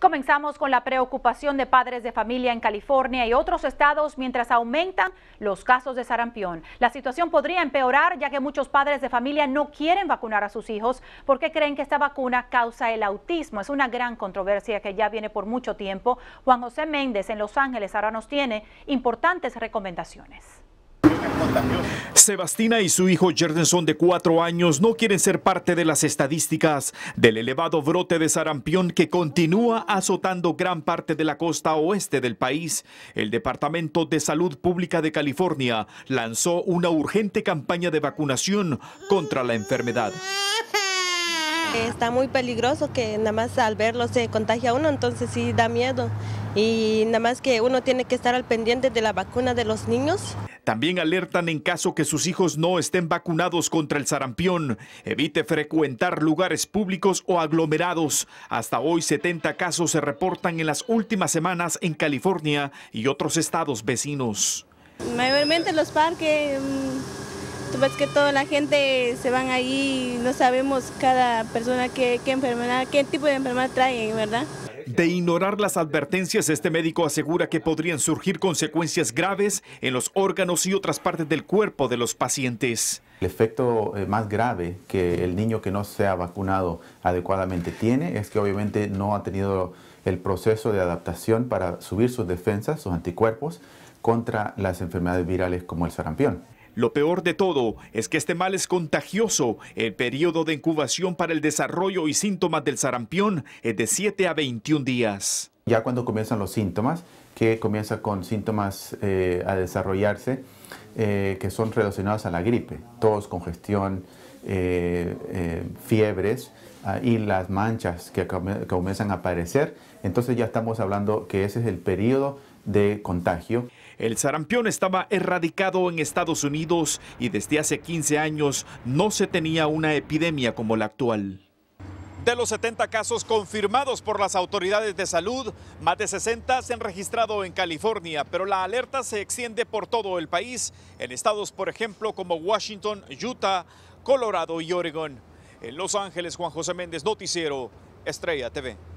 Comenzamos con la preocupación de padres de familia en California y otros estados mientras aumentan los casos de sarampión. La situación podría empeorar ya que muchos padres de familia no quieren vacunar a sus hijos porque creen que esta vacuna causa el autismo. Es una gran controversia que ya viene por mucho tiempo. Juan José Méndez en Los Ángeles ahora nos tiene importantes recomendaciones. Sebastina y su hijo Jerdenson de cuatro años no quieren ser parte de las estadísticas del elevado brote de sarampión que continúa azotando gran parte de la costa oeste del país. El Departamento de Salud Pública de California lanzó una urgente campaña de vacunación contra la enfermedad. Está muy peligroso que nada más al verlo se contagia uno, entonces sí da miedo. Y nada más que uno tiene que estar al pendiente de la vacuna de los niños también alertan en caso que sus hijos no estén vacunados contra el sarampión. Evite frecuentar lugares públicos o aglomerados. Hasta hoy 70 casos se reportan en las últimas semanas en California y otros estados vecinos. Mayormente los parques, tú mm, ves pues que toda la gente se van ahí, no sabemos cada persona qué, enfermedad, qué tipo de enfermedad traen, ¿verdad? De ignorar las advertencias, este médico asegura que podrían surgir consecuencias graves en los órganos y otras partes del cuerpo de los pacientes. El efecto eh, más grave que el niño que no se ha vacunado adecuadamente tiene es que obviamente no ha tenido el proceso de adaptación para subir sus defensas, sus anticuerpos, contra las enfermedades virales como el sarampión. Lo peor de todo es que este mal es contagioso. El periodo de incubación para el desarrollo y síntomas del sarampión es de 7 a 21 días. Ya cuando comienzan los síntomas, que comienza con síntomas eh, a desarrollarse, eh, que son relacionados a la gripe, tos, congestión, eh, fiebres ah, y las manchas que comienzan a aparecer, entonces ya estamos hablando que ese es el periodo de contagio. El sarampión estaba erradicado en Estados Unidos y desde hace 15 años no se tenía una epidemia como la actual. De los 70 casos confirmados por las autoridades de salud, más de 60 se han registrado en California, pero la alerta se extiende por todo el país, en estados, por ejemplo, como Washington, Utah, Colorado y Oregon. En Los Ángeles, Juan José Méndez, Noticiero, Estrella TV.